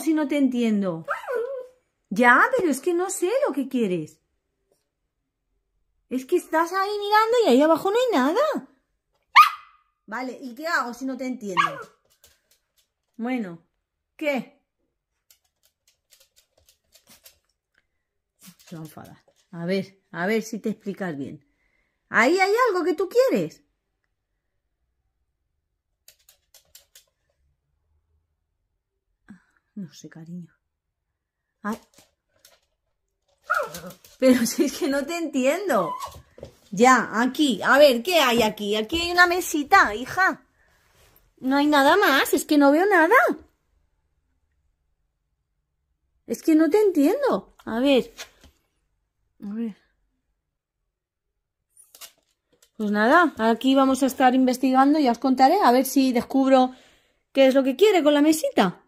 si no te entiendo? Ya, pero es que no sé lo que quieres. Es que estás ahí mirando y ahí abajo no hay nada. Vale, ¿y qué hago si no te entiendo? Bueno, ¿qué? Se A ver, a ver si te explicas bien. Ahí hay algo que tú quieres. No sé, cariño. Pero si es que no te entiendo. Ya, aquí. A ver, ¿qué hay aquí? Aquí hay una mesita, hija. No hay nada más. Es que no veo nada. Es que no te entiendo. A ver. A ver. Pues nada, aquí vamos a estar investigando y os contaré a ver si descubro qué es lo que quiere con la mesita.